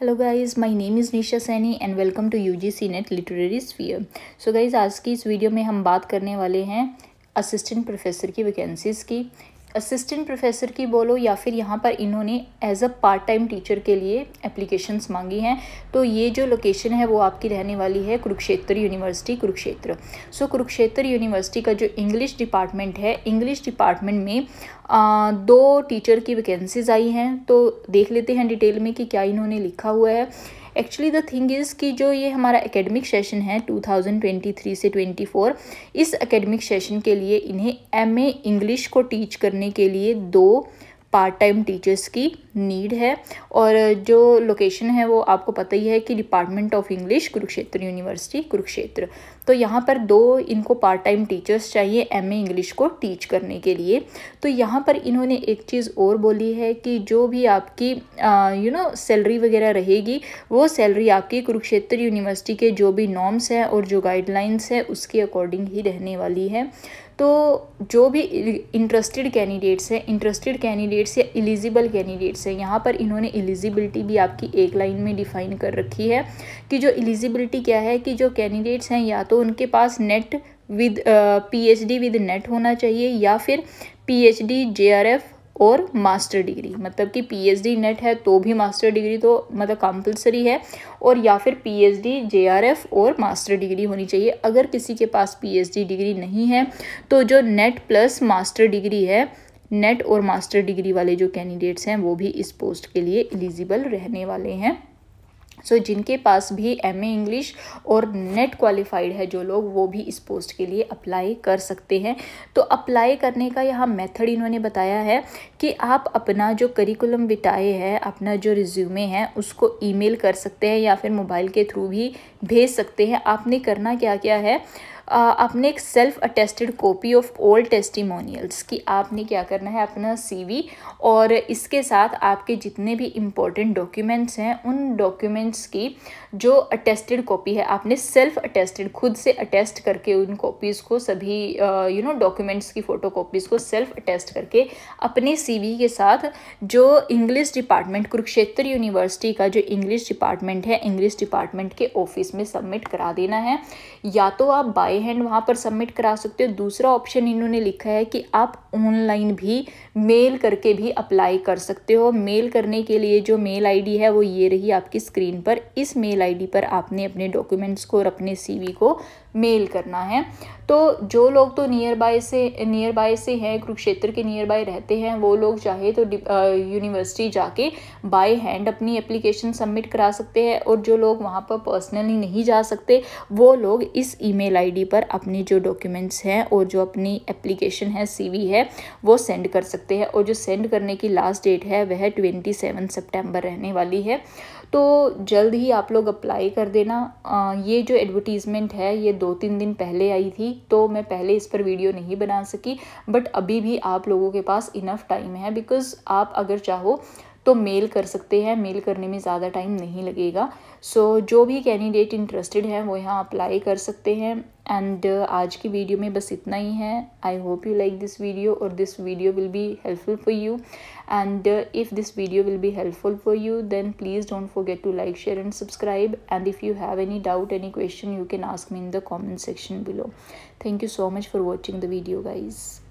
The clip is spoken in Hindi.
hello guys my name is Nisha Saini and welcome to UGC NET literary sphere so guys आज की इस वीडियो में हम बात करने वाले हैं असिस्टेंट प्रोफेसर की वैकेंसीज़ की असिस्टेंट प्रोफेसर की बोलो या फिर यहाँ पर इन्होंने as a part time teacher के लिए एप्लीकेशंस मांगी हैं तो ये जो लोकेशन है वो आपकी रहने वाली है Kurukshetra university Kurukshetra so so, Kurukshetra university का जो इंग्लिश डिपार्टमेंट है इंग्लिश डिपार्टमेंट में आ, दो टीचर की वैकेंसीज आई हैं तो देख लेते हैं डिटेल में कि क्या इन्होंने लिखा हुआ है एक्चुअली द थिंग इज़ कि जो ये हमारा एकेडमिक सेशन है 2023 से 24 इस एकेडमिक सेशन के लिए इन्हें एमए इंग्लिश को टीच करने के लिए दो पार्ट टाइम टीचर्स की नीड है और जो लोकेशन है वो आपको पता ही है कि department of English Kurukshetra university Kurukshetra तो यहाँ पर दो इनको पार्ट टाइम टीचर्स चाहिए एम इंग्लिश को टीच करने के लिए तो यहाँ पर इन्होंने एक चीज़ और बोली है कि जो भी आपकी यू नो सैलरी वगैरह रहेगी वो सैलरी आपकी कुरुक्षेत्र यूनिवर्सिटी के जो भी नॉर्म्स हैं और जो गाइडलाइंस हैं उसके अकॉर्डिंग ही रहने वाली है तो जो भी इंटरेस्टेड कैंडिडेट्स हैं इंटरेस्टेड कैंडिडेट्स या एलिजिबल कैंडिडेट्स शीट्स हैं यहाँ पर इन्होंने एलिजिबिलिटी भी आपकी एक लाइन में डिफाइन कर रखी है कि जो एलिजिबिलिटी क्या है कि जो कैंडिडेट्स हैं या तो उनके पास NET with PhD with NET होना चाहिए या फिर पीएचडी जेआरएफ और मास्टर डिग्री मतलब कि पीएचडी नेट है तो भी मास्टर डिग्री तो मतलब कंपलसरी है और या फिर पीएचडी जेआरएफ और मास्टर डिग्री होनी चाहिए अगर किसी के पास पीएचडी डिग्री नहीं है तो जो नेट प्लस मास्टर डिग्री है नेट और मास्टर डिग्री वाले जो कैंडिडेट्स हैं वो भी इस पोस्ट के लिए एलिजिबल रहने वाले हैं सो so, जिनके पास भी एम ए इंग्लिश और नेट क्वालिफाइड है जो लोग वो भी इस पोस्ट के लिए अप्लाई कर सकते हैं तो अप्लाई करने का यहाँ मेथड इन्होंने बताया है कि आप अपना जो करिकुलम बिटाए है अपना जो रिज्यूमे है उसको ईमेल कर सकते हैं या फिर मोबाइल के थ्रू भी भेज सकते हैं आपने करना क्या क्या है आपने एक self attested copy of old testimonials कि आपने क्या करना है अपना सीवी और इसके साथ आपके जितने भी इम्पोर्टेंट डॉक्यूमेंट्स हैं उन डॉक्यूमेंट्स की जो अटेस्टेड कॉपी है आपने सेल्फ अटेस्टेड खुद से अटेस्ट करके उन कॉपीज़ को सभी यू नो डॉक्यूमेंट्स की फ़ोटो कॉपीज़ को सेल्फ अटेस्ट करके अपने सी के साथ जो इंग्लिश डिपार्टमेंट कुरुक्षेत्र यूनिवर्सिटी का जो इंग्लिश डिपार्टमेंट है इंग्लिश डिपार्टमेंट के ऑफिस में सबमिट करा देना है या तो आप बाय बाई हैंड वहाँ पर सबमिट करा सकते हो दूसरा ऑप्शन इन्होंने लिखा है कि आप ऑनलाइन भी मेल करके भी अप्लाई कर सकते हो मेल करने के लिए जो मेल आईडी है वो ये रही आपकी स्क्रीन पर इस मेल आईडी पर आपने अपने डॉक्यूमेंट्स को और अपने सीवी को मेल करना है तो जो लोग तो नियर बाय से नियर बाय से हैं कुरुक्षेत्र के नियर बाय रहते हैं वो लोग चाहे तो यूनिवर्सिटी जाके बाय हैंड अपनी एप्लीकेशन सबमिट करा सकते हैं और जो लोग वहाँ पर पर्सनली नहीं जा सकते वो लोग इस ईमेल आईडी पर अपनी जो डॉक्यूमेंट्स हैं और जो अपनी एप्लीकेशन है सी है वो सेंड कर सकते हैं और जो सेंड करने की लास्ट डेट है वह ट्वेंटी सेवन सेप्टेम्बर रहने वाली है तो जल्द ही आप लोग अप्लाई कर देना ये जो एडवर्टीज़मेंट है ये दो तीन दिन पहले आई थी तो मैं पहले इस पर वीडियो नहीं बना सकी बट अभी भी आप लोगों के पास इनफ टाइम है बिकॉज़ आप अगर चाहो तो मेल कर सकते हैं मेल करने में ज़्यादा टाइम नहीं लगेगा सो so, जो भी कैंडिडेट इंटरेस्टेड हैं वो यहाँ अप्लाई कर सकते हैं एंड uh, आज की वीडियो में बस इतना ही है I hope you like this video और this video will be helpful for you and if this video will be helpful for you then please don't forget to like share and subscribe and if you have any doubt any question you can ask me in the comment section below thank you so much for watching the video guys